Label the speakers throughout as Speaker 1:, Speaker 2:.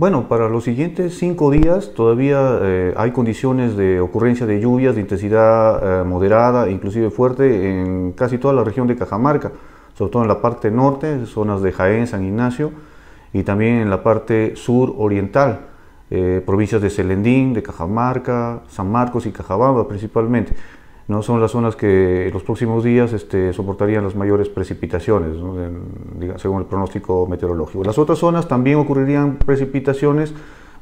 Speaker 1: Bueno, para los siguientes cinco días todavía eh, hay condiciones de ocurrencia de lluvias de intensidad eh, moderada, inclusive fuerte, en casi toda la región de Cajamarca, sobre todo en la parte norte, zonas de Jaén, San Ignacio, y también en la parte sur oriental, eh, provincias de Selendín, de Cajamarca, San Marcos y Cajabamba principalmente. ¿no? son las zonas que en los próximos días este, soportarían las mayores precipitaciones, según el pronóstico meteorológico. Las otras zonas también ocurrirían precipitaciones,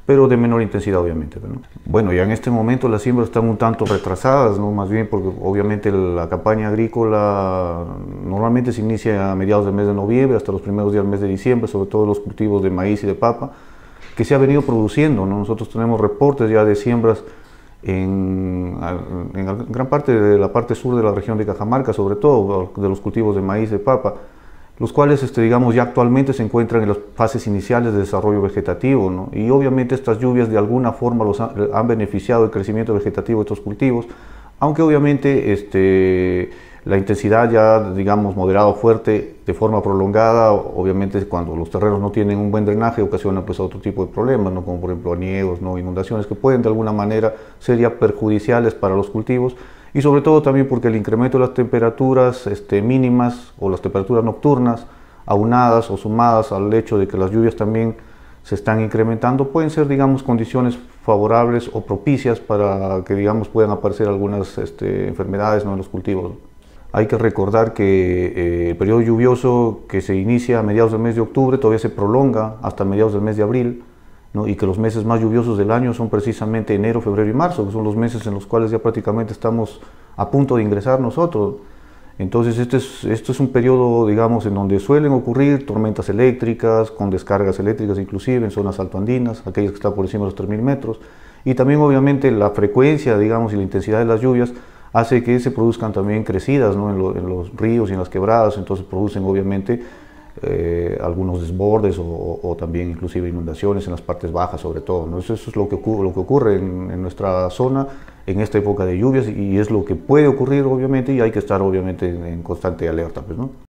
Speaker 1: pero de menor intensidad, obviamente. Bueno, ya en este momento las siembras están un tanto retrasadas, ¿no? más bien porque obviamente la campaña agrícola normalmente se inicia a mediados del mes de noviembre hasta los primeros días del mes de diciembre, sobre todo los cultivos de maíz y de papa, que se ha venido produciendo. Nosotros tenemos reportes ya de siembras en, gran parte de la parte sur de la región de Cajamarca, sobre todo de los cultivos de maíz, de papa, los cuales, este, digamos, ya actualmente se encuentran en las fases iniciales de desarrollo vegetativo, Y obviamente estas lluvias de alguna forma los han, han beneficiado el crecimiento vegetativo de estos cultivos, aunque obviamente este, la intensidad ya, digamos, moderado fuerte, de forma prolongada, obviamente cuando los terrenos no tienen un buen drenaje ocasiona pues otro tipo de problemas, ¿no? como por ejemplo aniegos, ¿no? inundaciones, que pueden de alguna manera ser ya perjudiciales para los cultivos y sobre todo también porque el incremento de las temperaturas este, mínimas o las temperaturas nocturnas aunadas o sumadas al hecho de que las lluvias también se están incrementando pueden ser digamos condiciones favorables o propicias para que digamos puedan aparecer algunas este, enfermedades ¿no? en los cultivos. Hay que recordar que eh, el periodo lluvioso que se inicia a mediados del mes de octubre todavía se prolonga hasta mediados del mes de abril y que los meses más lluviosos del año son precisamente enero, febrero y marzo, que son los meses en los cuales ya prácticamente estamos a punto de ingresar nosotros. Entonces, este es, esto es un periodo, digamos, en donde suelen ocurrir tormentas eléctricas, con descargas eléctricas inclusive en zonas altoandinas, aquellas que están por encima de los 3.000 metros, y también obviamente la frecuencia, digamos, y la intensidad de las lluvias hace que se produzcan también crecidas en, los ríos y en las quebradas, entonces producen obviamente eh, algunos desbordes o, también inclusive inundaciones en las partes bajas sobre todo. Eso, es lo que, ocurre, en, nuestra zona en esta época de lluvias y es lo que puede ocurrir obviamente y hay que estar obviamente en, en constante alerta. Pues, ¿no?